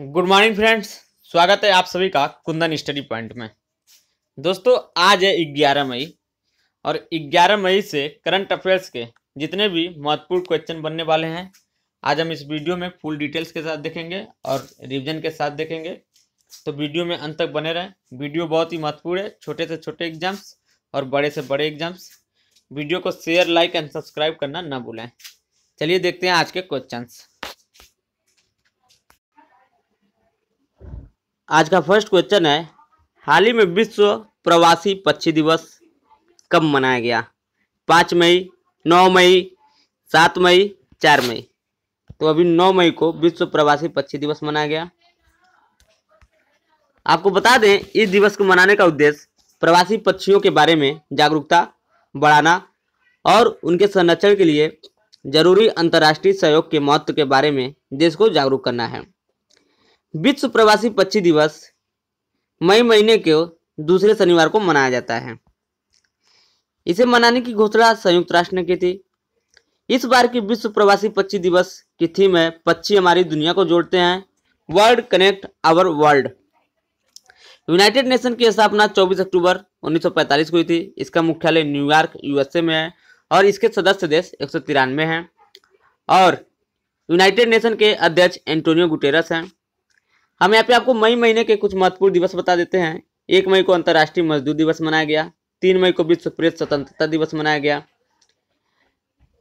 good morning friends स्वागत है आप सभी का कुंदन स्टडी पॉइंट में दोस्तों आज है 11 मई और 11 मई से करंट अफेयर्स के जितने भी महत्वपूर्ण क्वेश्चन बनने वाले हैं आज हम इस वीडियो में फुल डिटेल्स के साथ देखेंगे और रिवीजन के साथ देखेंगे तो वीडियो में अंत तक बने रहें वीडियो बहुत ही महत्वपूर्ण है छोटे से छोटे एग्जाम्स और बड़े से बड़े एग्जाम्स वीडियो को शेयर लाइक एंड सब्सक्राइब करना ना भूलें चलिए देखते हैं आज के क्वेश्चंस आज का फर्स्ट क्वेश्चन है हाल ही में विश्व प्रवासी पक्षी दिवस कब मनाया गया पाँच मई नौ मई सात मई चार मई तो अभी नौ मई को विश्व प्रवासी पक्षी दिवस मनाया गया आपको बता दें इस दिवस को मनाने का उद्देश्य प्रवासी पक्षियों के बारे में जागरूकता बढ़ाना और उनके संरक्षण के लिए जरूरी अंतर्राष्ट्रीय सहयोग के महत्व के बारे में देश को जागरूक करना है विश्व प्रवासी पक्षी दिवस मई महीने के दूसरे शनिवार को मनाया जाता है इसे मनाने की घोषणा संयुक्त राष्ट्र ने की थी इस बार की विश्व प्रवासी पक्षी दिवस की थीम है पक्षी हमारी दुनिया को जोड़ते हैं world connect our world United Nation की स्थापना 24 अक्टूबर 1945 को हुई थी इसका मुख्यालय न्यूयॉर्क यूएसए में है और इसके सदस्य देश एक है और यूनाइटेड नेशन के अध्यक्ष एंटोनियो गुटेरस हैं हम यहाँ पे आपको मई महीने के कुछ महत्वपूर्ण दिवस बता देते हैं एक मई को अंतर्राष्ट्रीय मजदूर दिवस मनाया गया तीन मई को विश्व प्रेस स्वतंत्रता दिवस मनाया गया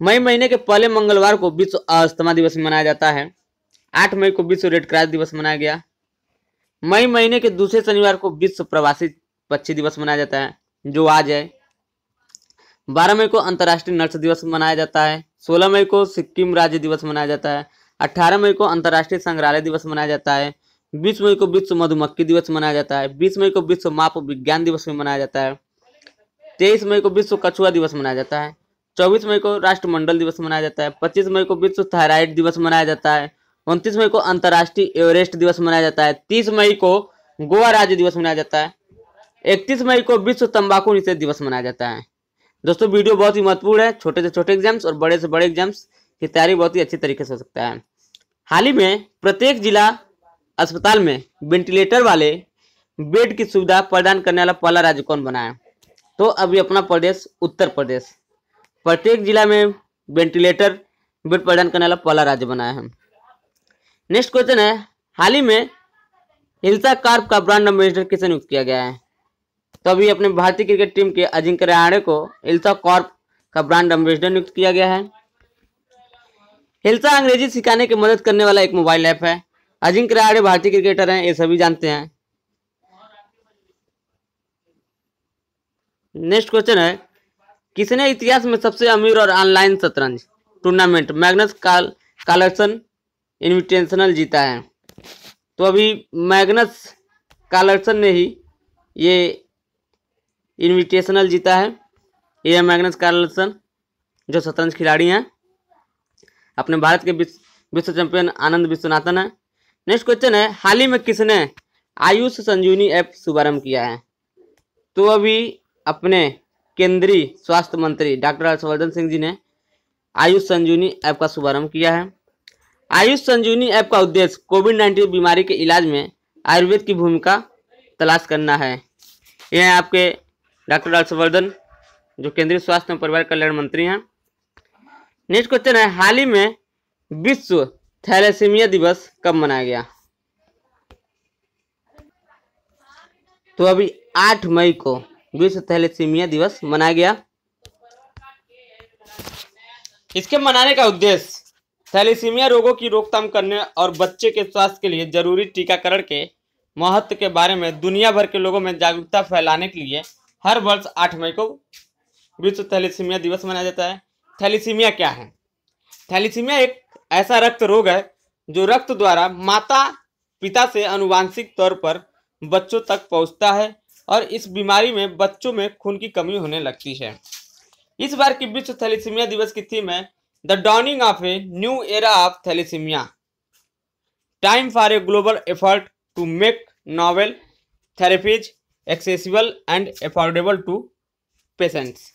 मई महीने के पहले मंगलवार को विश्व अस्थमा दिवस मनाया जाता है आठ मई को विश्व रेड क्रॉस दिवस मनाया गया मई महीने के दूसरे शनिवार को विश्व प्रवासी पक्षी दिवस मनाया जाता है जो आज है बारह मई को अंतर्राष्ट्रीय नर्स दिवस मनाया जाता है सोलह मई को सिक्किम राज्य दिवस मनाया जाता है अठारह मई को अंतर्राष्ट्रीय संग्रहालय दिवस मनाया जाता है बीस मई को विश्व मधुमक्खी दिवस मनाया जाता है बीस मई को विश्व माप विज्ञान दिवस भी मनाया जाता है तेईस मई को विश्व कछुआ दिवस मनाया जाता है चौबीस मई को राष्ट्रमंडल दिवस मनाया जाता है पच्चीस मई को विश्व थायराइड दिवस मनाया जाता है उनतीस मई को अंतर्राष्ट्रीय एवरेस्ट दिवस मनाया जाता है तीस मई को गोवा राज्य दिवस मनाया जाता है इकतीस मई को विश्व तंबाकू निषेध दिवस मनाया जाता है दोस्तों वीडियो बहुत ही महत्वपूर्ण है छोटे से छोटे एग्जाम्स और बड़े से बड़े एग्जाम्स की तैयारी बहुत ही अच्छी तरीके से हो सकता है हाल ही में प्रत्येक जिला अस्पताल में वेंटिलेटर वाले बेड की सुविधा प्रदान करने वाला पहला राज्य कौन बना है तो अभी अपना प्रदेश उत्तर प्रदेश प्रत्येक जिला में वेंटिलेटर बेड प्रदान करने वाला पहला राज्य बनाया है नेक्स्ट क्वेश्चन है हाल ही में हिलसा कार्प का ब्रांड एम्बेसडर किसे नियुक्त किया गया है तो अभी अपने भारतीय क्रिकेट टीम के अजिंक्य रहाणे को हिलसा कार्प का ब्रांड एम्बेसडर नियुक्त किया गया है हिलसा अंग्रेजी सिखाने की मदद करने वाला एक मोबाइल ऐप है अजिंक्य राय भारतीय क्रिकेटर हैं ये सभी जानते हैं नेक्स्ट क्वेश्चन है किसने इतिहास में सबसे अमीर और ऑनलाइन शतरंज टूर्नामेंट मैग्नस काल कालर्सन इन्विटेशनल जीता है तो अभी मैग्नस कालर्सन ने ही ये इन्विटेशनल जीता है ये है मैग्नस कार्लसन जो शतरंज खिलाड़ी हैं अपने भारत के विश्व चैंपियन आनंद विश्वनाथन हैं नेक्स्ट क्वेश्चन है हाल ही में किसने आयुष संजीवनी ऐप शुभारंभ किया है तो अभी अपने केंद्रीय स्वास्थ्य मंत्री डॉक्टर हर्षवर्धन सिंह जी ने आयुष संजीवनी ऐप का शुभारंभ किया है आयुष संजीवनी ऐप का उद्देश्य कोविड नाइन्टीन बीमारी के इलाज में आयुर्वेद की भूमिका तलाश करना है यह है आपके डॉक्टर हर्षवर्धन जो केंद्रीय स्वास्थ्य एवं परिवार कल्याण मंत्री हैं नेक्स्ट क्वेश्चन है हाल ही में विश्व थैलेसीमिया दिवस कब मनाया गया तो अभी 8 मई को विश्व थैलेसीमिया दिवस मनाया गया इसके मनाने का उद्देश्य थैलेसीमिया रोगों की रोकथाम करने और बच्चे के स्वास्थ्य के लिए जरूरी टीकाकरण के महत्व के बारे में दुनिया भर के लोगों में जागरूकता फैलाने के लिए हर वर्ष 8 मई को विश्व थैलेसीमिया दिवस मनाया जाता है थैलीसीमिया क्या है थैलीसीमिया एक ऐसा रक्त रोग है जो रक्त द्वारा माता पिता से अनुवांशिक तौर पर बच्चों तक पहुंचता है और इस बीमारी में बच्चों में खून की कमी होने लगती है इस बार की विश्व थैलीसीमिया दिवस की थीम है the dawning of a new era of thalassaemia time for a global effort to make novel therapies accessible and affordable to patients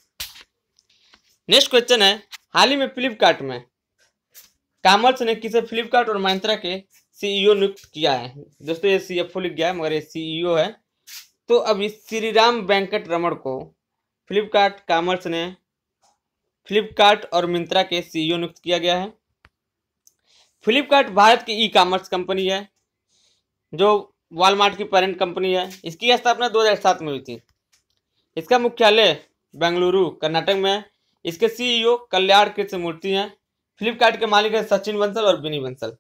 next question है हाल ही में फ्लिपकार्ट में कामर्स ने किसे फ्लिपकार्ट और महिंद्रा के सीईओ e नियुक्त किया है दोस्तों ये सी एफ लिख गया है मगर ये सीईओ e है तो अभी श्री राम वेंकट रमण को फ्लिपकार्ट कामर्स ने फ्लिपकार्ट और मिंत्रा के सीईओ e नियुक्त किया गया है फ्लिपकार्ट भारत की ई कामर्स कंपनी है जो वालमार्ट की पेरेंट कंपनी है इसकी स्थापना सात में हुई थी इसका मुख्यालय बेंगलुरु कर्नाटक में है इसके सीईओ कल्याण कृष्णमूर्ति हैं फ्लिपकार्ट के मालिक है सचिन बंसल और बिनी बंसल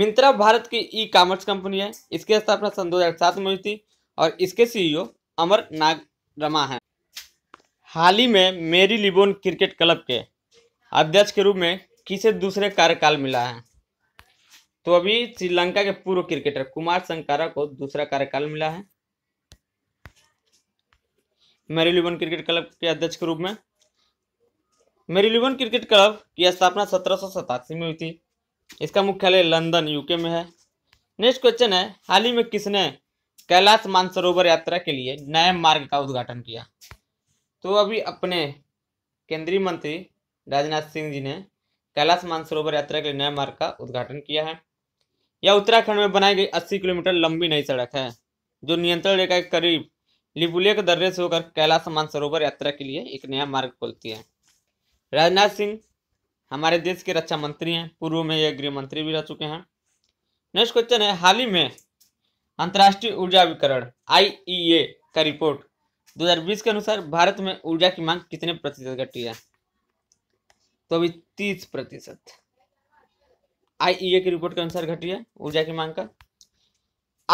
मिंत्रा भारत की ई कॉमर्स कंपनी है इसकी स्थापना सन 2007 में हुई थी और इसके सीईओ e अमर नाग रमा हैं हाल ही में मेरी लिबोन क्रिकेट क्लब के अध्यक्ष के रूप में किसे दूसरे कार्यकाल मिला है तो अभी श्रीलंका के पूर्व क्रिकेटर कुमार संकारा को दूसरा कार्यकाल मिला है मेरी लिबोन क्रिकेट क्लब के अध्यक्ष के रूप में मेरीलिवन क्रिकेट क्लब की स्थापना सत्रह में हुई थी इसका मुख्यालय लंदन यूके में है नेक्स्ट क्वेश्चन है हाल ही में किसने कैलाश मानसरोवर यात्रा के लिए नए मार्ग का उद्घाटन किया तो अभी अपने केंद्रीय मंत्री राजनाथ सिंह जी ने कैलाश मानसरोवर यात्रा के लिए नए मार्ग का उद्घाटन किया है यह उत्तराखंड में बनाई गई 80 किलोमीटर लंबी नई सड़क है जो नियंत्रण रेखा के करीब लिपुलिया के दर्रे से होकर कैलाश मानसरोवर यात्रा के लिए एक नया मार्ग खोलती है राजनाथ सिंह हमारे देश के रक्षा मंत्री हैं पूर्व में ये गृह मंत्री भी रह चुके हैं नेक्स्ट क्वेश्चन है हाल ही में अंतर्राष्ट्रीय ऊर्जा अभिकरण आईईए e का रिपोर्ट 2020 के अनुसार भारत में ऊर्जा की मांग कितने प्रतिशत घटी है तो अभी तीस प्रतिशत आईईए e की रिपोर्ट के अनुसार घटी है ऊर्जा की मांग का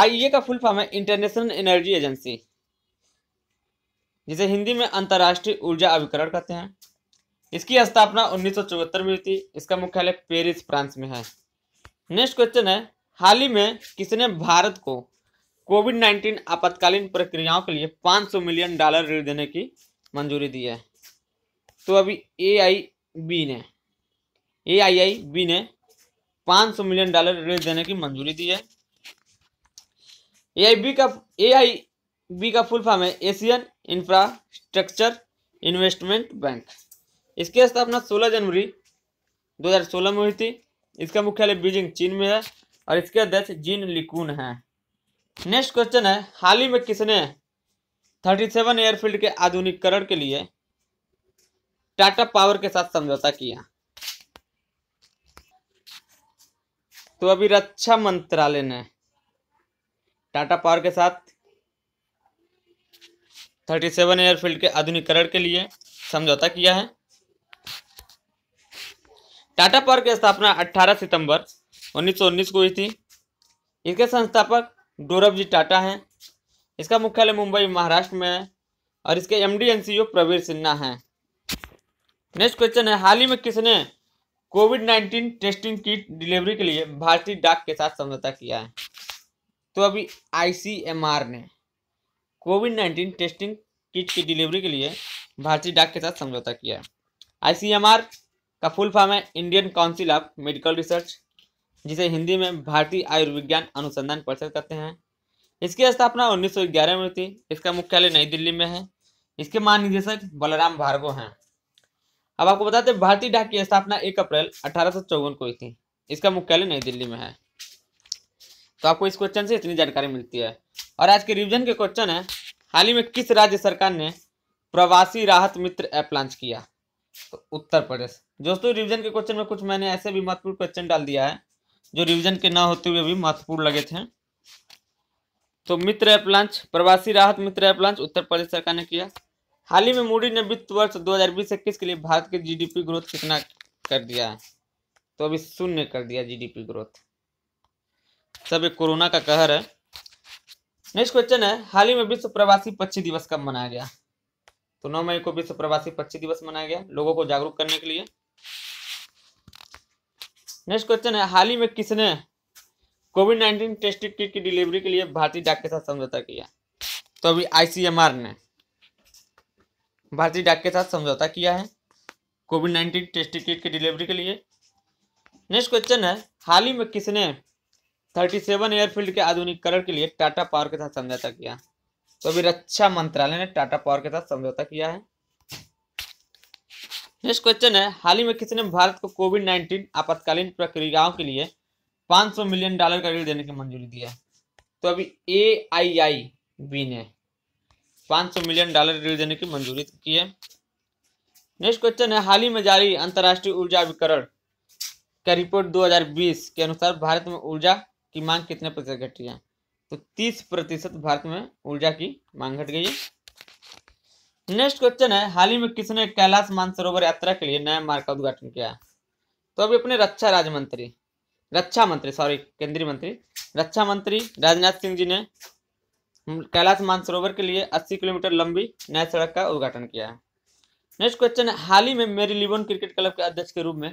आईईए e का फुल फॉर्म है इंटरनेशनल एनर्जी एजेंसी जिसे हिंदी में अंतर्राष्ट्रीय ऊर्जा अभिकरण कहते हैं इसकी स्थापना उन्नीस में हुई थी इसका मुख्यालय पेरिस फ्रांस में है नेक्स्ट क्वेश्चन है हाल ही में किसने भारत को कोविड 19 आपातकालीन प्रक्रियाओं के लिए 500 मिलियन डॉलर ऋण देने की मंजूरी दी है तो अभी ए आई बी ने ए आई आई बी ने 500 मिलियन डॉलर ऋण देने की मंजूरी दी है ए आई बी का ए आई बी का फुल फॉर्म है एशियन इंफ्रास्ट्रक्चर इन्वेस्टमेंट बैंक इसकी स्थापना 16 जनवरी 2016 में हुई थी इसका मुख्यालय बीजिंग चीन में है और इसके अध्यक्ष जीन लिकून हैं नेक्स्ट क्वेश्चन है हाल ही में किसने 37 एयरफील्ड के आधुनिकरण के लिए टाटा पावर के साथ समझौता किया तो अभी रक्षा मंत्रालय ने टाटा पावर के साथ 37 एयरफील्ड के आधुनिकरण के लिए समझौता किया है टाटा पावर की स्थापना 18 सितंबर 1919 को हुई थी इसके संस्थापक डोरब जी टाटा हैं इसका मुख्यालय मुंबई महाराष्ट्र में है और इसके एम डी प्रवीर सिन्हा हैं नेक्स्ट क्वेश्चन है हाल ही में किसने कोविड 19 टेस्टिंग किट डिलीवरी के लिए भारतीय डाक के साथ समझौता किया है तो अभी आई ने कोविड नाइन्टीन टेस्टिंग किट की डिलीवरी के लिए भारतीय डाक के साथ समझौता किया है आई का फुल फॉर्म है Indian Council of Medical Research जिसे हिंदी में भारतीय आयुर्विज्ञान अनुसंधान परिषद कहते हैं इसकी स्थापना 1911 में हुई थी इसका मुख्यालय नई दिल्ली में है इसके महानिदेशक बलराम भार्गव हैं अब आपको बताते हैं भारतीय डाक की स्थापना 1 अप्रैल अठारह को हुई थी इसका मुख्यालय नई दिल्ली में है तो आपको इस क्वेश्चन से इतनी जानकारी मिलती है और आज के रिविजन के क्वेश्चन है हाल ही में किस राज्य सरकार ने प्रवासी राहत मित्र ऐप लॉन्च किया तो उत्तर प्रदेश दोस्तों रिवीजन के क्वेश्चन में कुछ मैंने ऐसे भी महत्वपूर्ण क्वेश्चन डाल दिया है जो रिवीजन के ना होते हुए भी महत्वपूर्ण लगे थे तो मित्र ऐप लॉन्च प्रवासी राहत मित्र ऐप लॉन्च उत्तर प्रदेश सरकार ने किया हाल ही में मोदी ने वित्त वर्ष बीस इक्कीस के लिए भारत के जीडीपी ग्रोथ कितना कर दिया है तो अभी शून्य कर दिया जीडीपी ग्रोथ सब एक कोरोना का कहर है नेक्स्ट क्वेश्चन है हाल ही में विश्व प्रवासी पक्षी दिवस कब मनाया गया तो नौ मई को विश्व प्रवासी पक्षी दिवस मनाया गया लोगों को जागरूक करने के लिए नेक्स्ट क्वेश्चन है हाल ही में किसने कोविड नाइन्टीन टेस्ट किट की डिलीवरी के लिए भारतीय डाक के साथ समझौता किया तो अभी आईसीएमआर ने भारतीय डाक के साथ समझौता किया है कोविड नाइन्टीन टेस्ट किट की डिलीवरी के लिए नेक्स्ट क्वेश्चन है हाल ही में किसने थर्टी सेवन एयरफील्ड के आधुनिकीकरण के लिए टाटा पावर के साथ समझौता किया तो अभी रक्षा मंत्रालय ने टाटा पावर के साथ समझौता किया है नेक्स्ट क्वेश्चन है हाल ही में किसने भारत को कोविड नाइन्टीन आपातकालीन प्रक्रियाओं के लिए 500 मिलियन डॉलर का ऋण देने की मंजूरी दी है तो अभी ए आई आई बी ने 500 मिलियन डॉलर ऋण देने की मंजूरी की है नेक्स्ट क्वेश्चन है हाल ही में जारी अंतर्राष्ट्रीय ऊर्जा अभिकरण का रिपोर्ट 2020 के अनुसार भारत में ऊर्जा की मांग कितने प्रतिशत घटी है तो 30 प्रतिशत भारत में ऊर्जा की मांग घट गई है नेक्स्ट क्वेश्चन है हाल ही में किसने कैलाश मानसरोवर यात्रा के लिए नया मार्ग का उद्घाटन किया तो अभी अपने रक्षा राज्य मंत्री रक्षा मंत्री सॉरी केंद्रीय मंत्री रक्षा मंत्री राजनाथ सिंह जी ने कैलाश मानसरोवर के लिए 80 किलोमीटर लंबी नया सड़क का उद्घाटन किया है नेक्स्ट क्वेश्चन है हाल ही में मेरी लिबोन क्रिकेट क्लब के अध्यक्ष के रूप में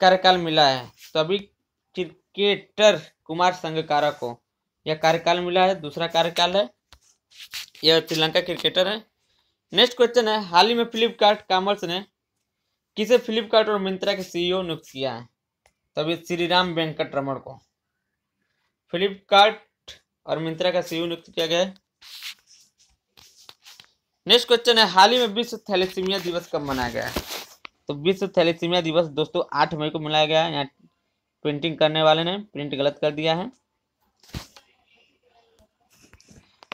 कार्यकाल मिला है तो अभी क्रिकेटर कुमार संगकारा को यह कार्यकाल मिला है दूसरा कार्यकाल है यह श्रीलंका क्रिकेटर है नेक्स्ट क्वेश्चन है हाल ही में फ्लिपकार्ट कॉमर्स ने किसे फ्लिपकार्ट और मिंत्रा के सीईओ e नियुक्त किया है तभी श्री राम वेंकट रमण को फ्लिपकार्ट और मिंत्रा का सीईओ e नियुक्त किया गया है नेक्स्ट क्वेश्चन है हाल ही में विश्व थैलेसीमिया दिवस कब मनाया गया है तो विश्व थैलेसीमिया दिवस दोस्तों आठ मई को मनाया गया है यहाँ प्रिंटिंग करने वाले ने प्रिंट गलत कर दिया है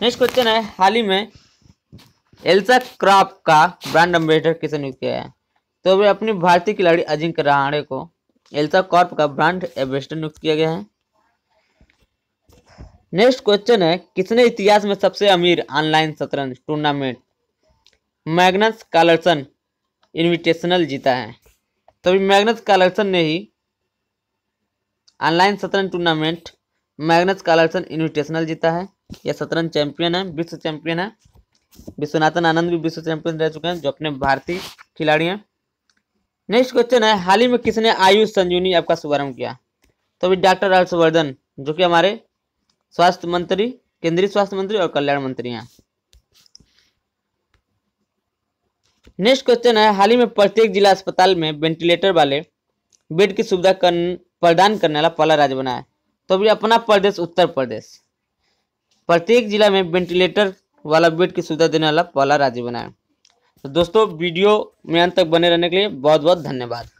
नेक्स्ट क्वेश्चन है हाल ही में एल्सा क्रॉप का ब्रांड एम्बेसडर किसे नियुक्त किया है तो वे अपनी भारतीय खिलाड़ी अजिंक्य रहाणे को एल्सा कॉर्प का ब्रांड एम्बेसडर नियुक्त किया गया है नेक्स्ट क्वेश्चन है किसने इतिहास में सबसे अमीर ऑनलाइन शतरंज टूर्नामेंट मैग्नस कार्लसन इन्विटेशनल जीता है तो मैग्नस कार्लसन ने ही ऑनलाइन शतरंज टूर्नामेंट मैग्नस कार्लसन इन्विटेशनल जीता है यह शतरंज चैंपियन है विश्व चैंपियन है विश्वनाथन आनंद भी विश्व चैंपियन रह चुके हैं जो अपने भारतीय खिलाड़ी हैं नेक्स्ट क्वेश्चन है हाल ही में किसने आयुष संजीवनी ऐप का शुभारंभ किया तो अभी डॉक्टर हर्षवर्धन जो कि हमारे स्वास्थ्य मंत्री केंद्रीय स्वास्थ्य मंत्री और कल्याण मंत्री हैं नेक्स्ट क्वेश्चन है हाल ही में प्रत्येक जिला अस्पताल में वेंटिलेटर वाले बेड की सुविधा कर, प्रदान करने वाला पहला राज्य बना है तो अभी अपना प्रदेश उत्तर प्रदेश प्रत्येक जिला में वेंटिलेटर वाला बेड की सुविधा देने वाला पहला राज्य बना है तो दोस्तों वीडियो में अंत तक बने रहने के लिए बहुत बहुत धन्यवाद